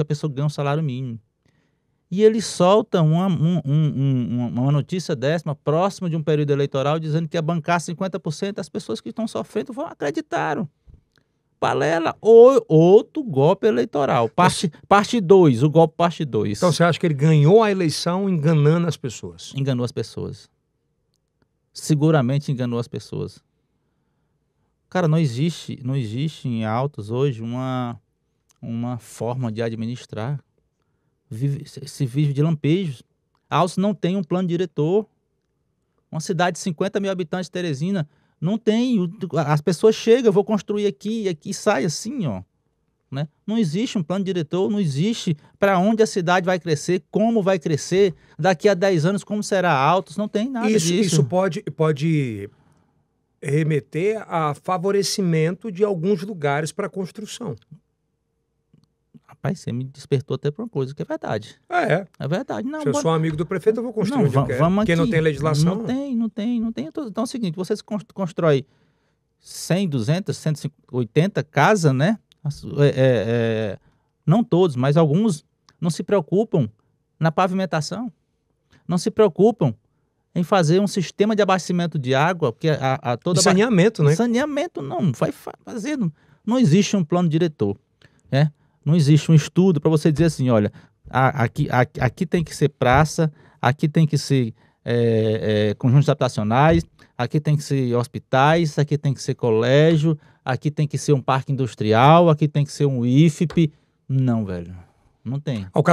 a pessoa ganha um salário mínimo. E ele solta uma, um, um, uma notícia décima próximo de um período eleitoral dizendo que ia bancar 50% das pessoas que estão sofrendo vão acreditaram. Palela ou outro golpe eleitoral. Parte 2, parte dois, o golpe parte 2. Então você acha que ele ganhou a eleição enganando as pessoas? Enganou as pessoas. Seguramente enganou as pessoas. Cara, não existe, não existe em autos hoje uma uma forma de administrar. Vive, se vive de lampejos. Alce não tem um plano diretor. Uma cidade de 50 mil habitantes, Teresina, não tem. As pessoas chegam, eu vou construir aqui e aqui sai assim, ó. Né? Não existe um plano diretor, não existe para onde a cidade vai crescer, como vai crescer, daqui a 10 anos como será alto, não tem nada isso, disso. Isso pode, pode remeter a favorecimento de alguns lugares para construção. Rapaz, você me despertou até para uma coisa que é verdade. Ah, é? É verdade. Não, Se eu bora... sou amigo do prefeito, eu vou construir não, onde Vamos Porque aqui. não tem legislação. Não, não tem, não tem, não tem. Então é o seguinte, você constrói 100, 200, 180 casas, né? É, é, é, não todos, mas alguns não se preocupam na pavimentação. Não se preocupam em fazer um sistema de abastecimento de água, porque a, a toda... saneamento, ba... né? Saneamento, não. Vai fazendo. Não existe um plano diretor, né? Não existe um estudo para você dizer assim, olha, aqui, aqui, aqui, tem que ser praça, aqui tem que ser é, é, conjuntos habitacionais, aqui tem que ser hospitais, aqui tem que ser colégio, aqui tem que ser um parque industrial, aqui tem que ser um IFP. Não, velho. Não tem.